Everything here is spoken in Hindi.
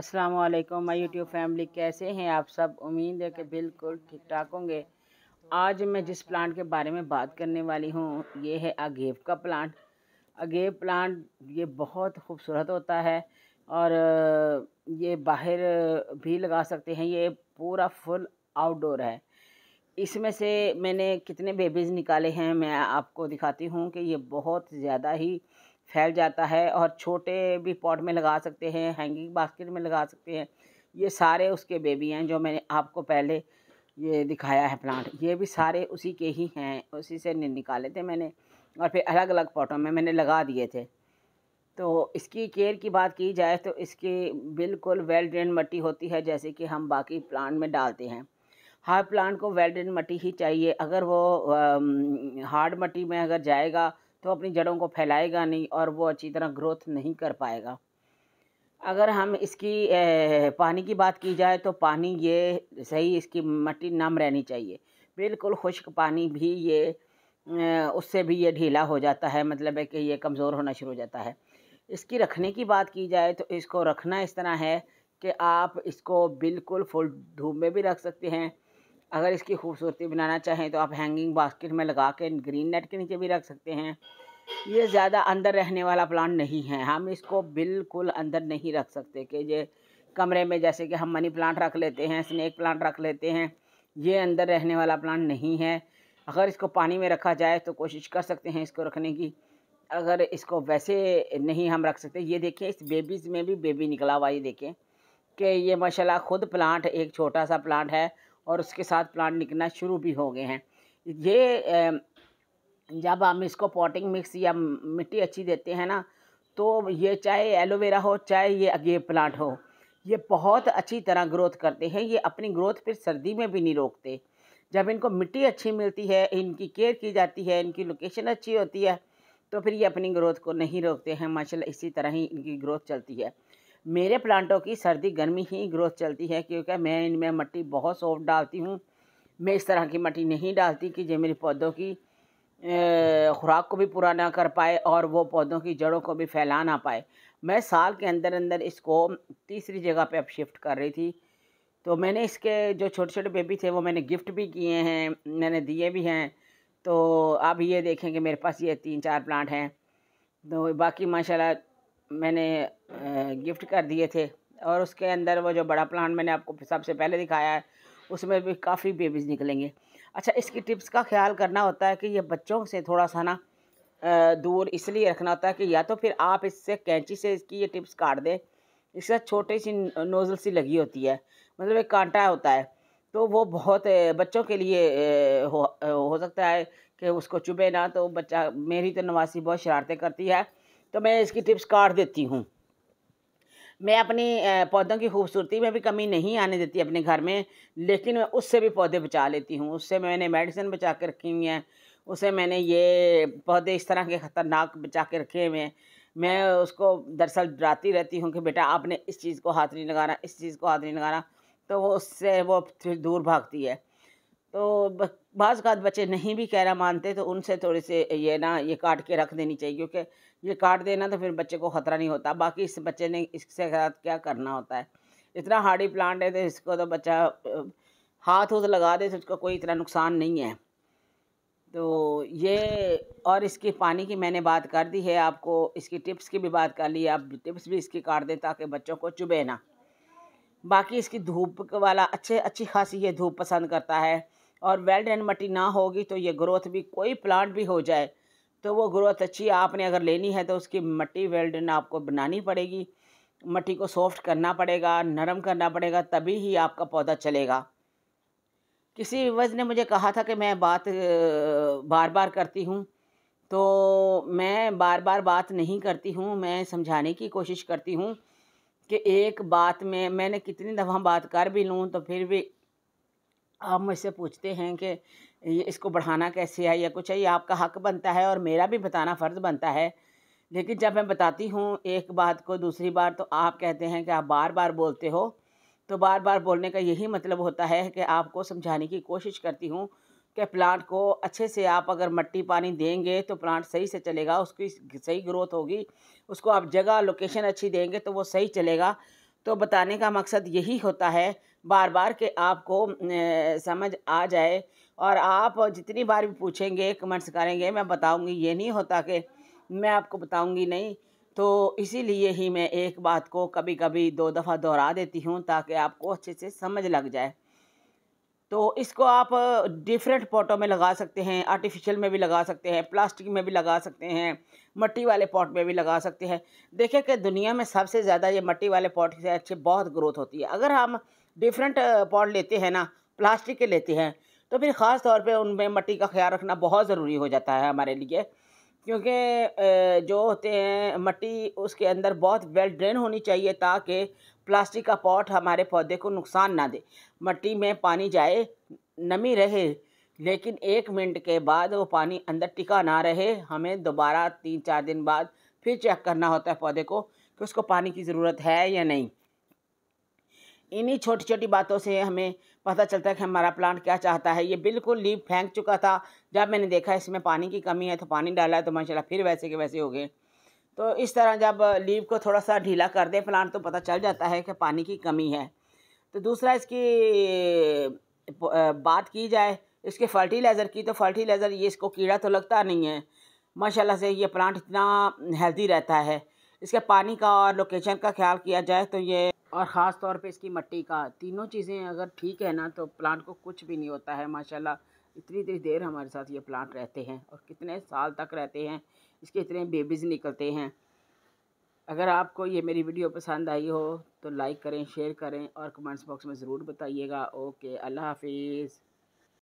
अस्सलाम वालेकुम माय यूट्यूब फैमिली कैसे हैं आप सब उम्मीद है कि बिल्कुल ठीक ठाक होंगे आज मैं जिस प्लांट के बारे में बात करने वाली हूँ ये है अगेव का प्लांट अगेव प्लांट ये बहुत खूबसूरत होता है और ये बाहर भी लगा सकते हैं ये पूरा फुल आउटडोर है इसमें से मैंने कितने बेबीज़ निकाले हैं मैं आपको दिखाती हूँ कि ये बहुत ज़्यादा ही फैल जाता है और छोटे भी पॉट में लगा सकते हैं हैंगिंग बास्केट में लगा सकते हैं ये सारे उसके बेबी हैं जो मैंने आपको पहले ये दिखाया है प्लांट ये भी सारे उसी के ही हैं उसी से निकाले थे मैंने और फिर अलग अलग पॉटों में मैंने लगा दिए थे तो इसकी केयर की बात की जाए तो इसकी बिल्कुल वेल ड्रेन मट्टी होती है जैसे कि हम बाकी प्लांट में डालते हैं हर प्लांट को वेल ड्रेन मट्टी ही चाहिए अगर वो हार्ड मट्टी में अगर जाएगा तो अपनी जड़ों को फैलाएगा नहीं और वो अच्छी तरह ग्रोथ नहीं कर पाएगा अगर हम इसकी पानी की बात की जाए तो पानी ये सही इसकी मट्टी नम रहनी चाहिए बिल्कुल खुश्क पानी भी ये उससे भी ये ढीला हो जाता है मतलब है कि ये कमज़ोर होना शुरू हो जाता है इसकी रखने की बात की जाए तो इसको रखना इस तरह है कि आप इसको बिल्कुल फुल धूप में भी रख सकते हैं अगर इसकी खूबसूरती बनाना चाहें तो आप हैंगिंग बास्केट में लगा के ग्रीन नेट के नीचे भी रख सकते हैं ये ज़्यादा अंदर रहने वाला प्लांट नहीं है हम इसको बिल्कुल अंदर नहीं रख सकते कि ये कमरे में जैसे कि हम मनी प्लांट रख लेते हैं स्नैक प्लांट रख लेते हैं ये अंदर रहने वाला प्लांट नहीं है अगर इसको पानी में रखा जाए तो कोशिश कर सकते हैं इसको रखने की अगर इसको वैसे नहीं हम रख सकते ये देखें इस बेबीज़ में भी बेबी निकला हुआ ये देखें कि ये माशाल्लाह ख़ुद प्लांट एक छोटा सा प्लांट है और उसके साथ प्लांट निकलना शुरू भी हो गए हैं ये जब हम इसको पॉटिंग मिक्स या मिट्टी अच्छी देते हैं ना तो ये चाहे एलोवेरा हो चाहे ये अगे प्लांट हो ये बहुत अच्छी तरह ग्रोथ करते हैं ये अपनी ग्रोथ फिर सर्दी में भी नहीं रोकते जब इनको मिट्टी अच्छी मिलती है इनकी केयर की जाती है इनकी लोकेशन अच्छी होती है तो फिर ये अपनी ग्रोथ को नहीं रोकते हैं माशाल्लाह इसी तरह ही इनकी ग्रोथ चलती है मेरे प्लांटों की सर्दी गर्मी ही ग्रोथ चलती है क्योंकि मैं इनमें मट्टी बहुत सॉफ्ट डालती हूँ मैं इस तरह की मट्टी नहीं डालती कि जो मेरे पौधों की खुराक को भी पूरा ना कर पाए और वो पौधों की जड़ों को भी फैला ना पाए मैं साल के अंदर अंदर इसको तीसरी जगह पे अब शिफ्ट कर रही थी तो मैंने इसके जो छोटे छोटे बेबी थे वो मैंने गिफ्ट भी किए हैं मैंने दिए भी हैं तो आप ये देखें कि मेरे पास ये तीन चार प्लांट हैं तो बाकी माशाल्लाह मैंने गिफ्ट कर दिए थे और उसके अंदर वो जो बड़ा प्लांट मैंने आपको सबसे पहले दिखाया है उसमें भी काफ़ी बेबीज़ निकलेंगे अच्छा इसकी टिप्स का ख्याल करना होता है कि ये बच्चों से थोड़ा सा ना दूर इसलिए रखना होता है कि या तो फिर आप इससे कैंची से इसकी ये टिप्स काट दें इससे छोटी सी नोज़ल सी लगी होती है मतलब एक कांटा होता है तो वो बहुत बच्चों के लिए हो हो सकता है कि उसको चुभे ना तो बच्चा मेरी तो नवासी बहुत शरारतें करती है तो मैं इसकी टिप्स काट देती हूँ मैं अपनी पौधों की खूबसूरती में भी कमी नहीं आने देती अपने घर में लेकिन मैं उससे भी पौधे बचा लेती हूँ उससे मैंने मेडिसिन बचा के रखी हुई हैं उसे मैंने ये पौधे इस तरह के ख़तरनाक बचा के रखे हुए हैं मैं उसको दरअसल डराती रहती हूँ कि बेटा आपने इस चीज़ को हाथ नहीं लगाना इस चीज़ को हाथ नहीं लगाना तो वो उससे वो फिर दूर भागती है तो बाज़ का बच्चे नहीं भी रहा मानते तो उनसे थोड़ी से ये ना ये काट के रख देनी चाहिए क्योंकि ये काट देना तो फिर बच्चे को ख़तरा नहीं होता बाकी इस बच्चे ने इसके साथ क्या करना होता है इतना हार्डी प्लांट है तो इसको तो बच्चा हाथ उथ लगा दे तो उसका कोई इतना नुकसान नहीं है तो ये और इसके पानी की मैंने बात कर दी है आपको इसकी टिप्स की भी बात कर ली आप टिप्स भी इसकी काट दें ताकि बच्चों को चुभे ना बाकी इसकी धूप वाला अच्छे अच्छी खासी ये धूप पसंद करता है और वेल एंड मट्टी ना होगी तो ये ग्रोथ भी कोई प्लांट भी हो जाए तो वो ग्रोथ अच्छी आपने अगर लेनी है तो उसकी मट्टी वेल्डन आपको बनानी पड़ेगी मट्टी को सॉफ्ट करना पड़ेगा नरम करना पड़ेगा तभी ही आपका पौधा चलेगा किसी वज ने मुझे कहा था कि मैं बात बार बार करती हूँ तो मैं बार बार बात नहीं करती हूँ मैं समझाने की कोशिश करती हूँ कि एक बात में मैंने कितनी दफ़ा बात कर भी लूँ तो फिर भी आप मुझसे पूछते हैं कि ये इसको बढ़ाना कैसे है या कुछ है ये आपका हक बनता है और मेरा भी बताना फ़र्ज़ बनता है लेकिन जब मैं बताती हूँ एक बात को दूसरी बार तो आप कहते हैं कि आप बार बार बोलते हो तो बार बार बोलने का यही मतलब होता है कि आपको समझाने की कोशिश करती हूँ कि प्लांट को अच्छे से आप अगर मट्टी पानी देंगे तो प्लांट सही से चलेगा उसकी सही ग्रोथ होगी उसको आप जगह लोकेशन अच्छी देंगे तो वो सही चलेगा तो बताने का मकसद यही होता है बार बार के आपको समझ आ जाए और आप जितनी बार भी पूछेंगे कमेंट्स करेंगे मैं बताऊंगी ये नहीं होता कि मैं आपको बताऊंगी नहीं तो इसीलिए ही मैं एक बात को कभी कभी दो दफ़ा दोहरा देती हूँ ताकि आपको अच्छे से समझ लग जाए तो इसको आप डिफरेंट पॉटों में लगा सकते हैं आर्टिफिशियल में भी लगा सकते हैं प्लास्टिक में भी लगा सकते हैं मट्टी वाले पॉट में भी लगा सकते हैं देखिए कि दुनिया में सबसे ज़्यादा ये मट्टी वाले पॉट से अच्छे बहुत ग्रोथ होती है अगर हम डिफरेंट पॉट uh, लेते हैं ना प्लास्टिक के लेते हैं तो फिर ख़ास तौर पे उनमें मट्टी का ख्याल रखना बहुत ज़रूरी हो जाता है हमारे लिए क्योंकि जो होते हैं मट्टी उसके अंदर बहुत वेल ड्रेन होनी चाहिए ताकि प्लास्टिक का पॉट हमारे पौधे को नुकसान ना दे मट्टी में पानी जाए नमी रहे लेकिन एक मिनट के बाद वो पानी अंदर टिका ना रहे हमें दोबारा तीन चार दिन बाद फिर चेक करना होता है पौधे को कि उसको पानी की ज़रूरत है या नहीं इन्हीं छोटी छोटी बातों से हमें पता चलता है कि हमारा प्लांट क्या चाहता है ये बिल्कुल लीव फेंक चुका था जब मैंने देखा इसमें पानी की कमी है तो पानी डाला है तो माशाल्लाह फिर वैसे के वैसे हो गए तो इस तरह जब लीव को थोड़ा सा ढीला कर दे प्लांट तो पता चल जाता है कि पानी की कमी है तो दूसरा इसकी बात की जाए इसके फर्टिलाइज़र की तो फर्टिलाइज़र ये इसको कीड़ा तो लगता नहीं है माशाल्लाह से ये प्लांट इतना हेल्दी रहता है इसके पानी का और लोकेशन का ख्याल किया जाए तो ये और ख़ास तौर पे इसकी मट्टी का तीनों चीज़ें अगर ठीक है ना तो प्लांट को कुछ भी नहीं होता है माशाल्लाह इतनी इतनी देर हमारे साथ ये प्लांट रहते हैं और कितने साल तक रहते हैं इसके इतने बेबीज़ निकलते हैं अगर आपको ये मेरी वीडियो पसंद आई हो तो लाइक करें शेयर करें और कमेंट्स बॉक्स में ज़रूर बताइएगा ओके अल्लाह हाफिज़